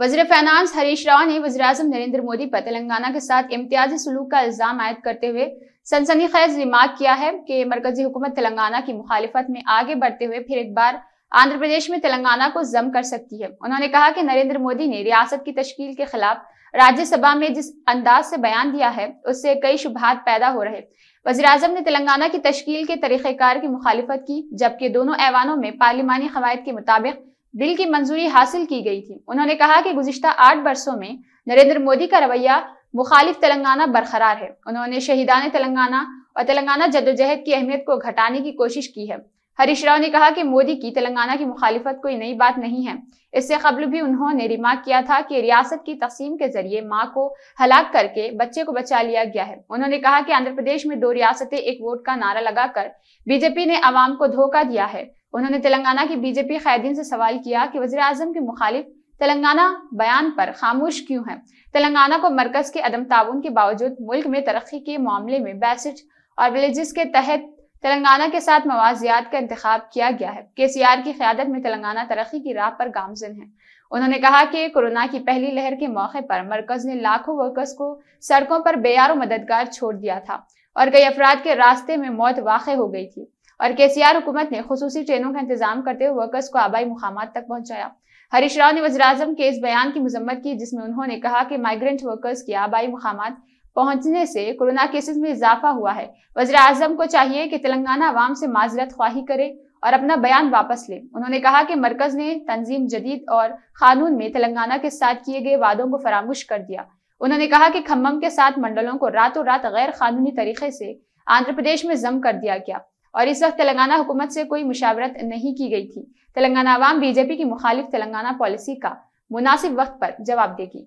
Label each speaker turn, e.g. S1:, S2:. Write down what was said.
S1: वजी फाइनानस हरीश राव ने वजी नरेंद्र मोदी पर तेलंगाना के साथ इम्तियाजी सलूक का इल्जाम आयद करते हुए सनसनी खैज रिमार्क किया है कि मरकजी हुकूमत तेलंगाना की मुखालफत में आगे बढ़ते हुए फिर एक बार आंध्र प्रदेश में तेलंगाना को जम कर सकती है उन्होंने कहा कि नरेंद्र मोदी ने रियासत की तश्कील के खिलाफ राज्यसभा में जिस अंदाज से बयान दिया है उससे कई शुभात पैदा हो रहे वजी अजम ने तेलंगाना की तश्कील के तरीक़ेकार की मुखालफत की जबकि दोनों ऐवानों में पार्लिमानी कवायद के मुताबिक बिल की मंजूरी हासिल की गई थी उन्होंने कहा कि गुजशत आठ बरसों में नरेंद्र मोदी का रवैया मुखालिफ तेलंगाना बरकरार है उन्होंने शहीदान तेलंगाना और तेलंगाना जदोजहद की अहमियत को घटाने की कोशिश की है हरीश राव ने कहा कि मोदी की तेलंगाना की मुखालिफत कोई नई बात नहीं है इससे कबल भी उन्होंने रिमार्क किया था कि रियासत की तकसीम के जरिए माँ को हलाक करके बच्चे को बचा लिया गया है उन्होंने कहा कि आंध्र प्रदेश में दो रियासतें एक वोट का नारा लगाकर बीजेपी ने आवाम को धोखा दिया है उन्होंने तेलंगाना की बीजेपी कैदियों से सवाल किया कि वजी अजम के मुखालिफ तेलंगाना बयान पर खामोश क्यों है तेलंगाना को मरकज के अदम ताउन के बावजूद मुल्क में तरक्की के मामले में बैसठ और विलेजेस के तहत तेलंगाना के साथ मवाजियात का इंतजाम किया गया है के सी आर की क्यादत में तेलंगाना तरक्की की राह पर गामजन है उन्होंने कहा कि कोरोना की पहली लहर के मौके पर मरकज ने लाखों वर्कर्स को सड़कों पर बेयारो मददगार छोड़ दिया था और कई अफराद के रास्ते में मौत वाक़ हो गई थी और के सी आर हुकूमत ने खसूसी ट्रेनों का इंतजाम करते हुए वर्कर्स को आबाई मुकाम तक पहुंचाया हरीश राव ने अजम के इस बयान की मजम्मत की जिसमें उन्होंने कहा कि माइग्रेंट वर्कर्स की आबाई मुकाम पहुंचने से कोरोना केसेस में इजाफा हुआ है वजर अजम को चाहिए कि तेलंगाना आवाम से माजरत ख्वाही करे और अपना बयान वापस ले उन्होंने कहा कि मरकज ने तंजीम जदीद और कानून में तेलंगाना के साथ किए गए वादों को फरामोश कर दिया उन्होंने कहा कि खम्भम के साथ मंडलों को रातों रात गैर कानूनी तरीके से आंध्र प्रदेश में जम कर दिया गया और इस वक्त तेलंगाना हुकूमत से कोई मुशावरत नहीं की गई थी तेलंगाना आवाम बीजेपी की मुखालिफ तेलंगाना पॉलिसी का मुनासिब वक्त पर जवाब देगी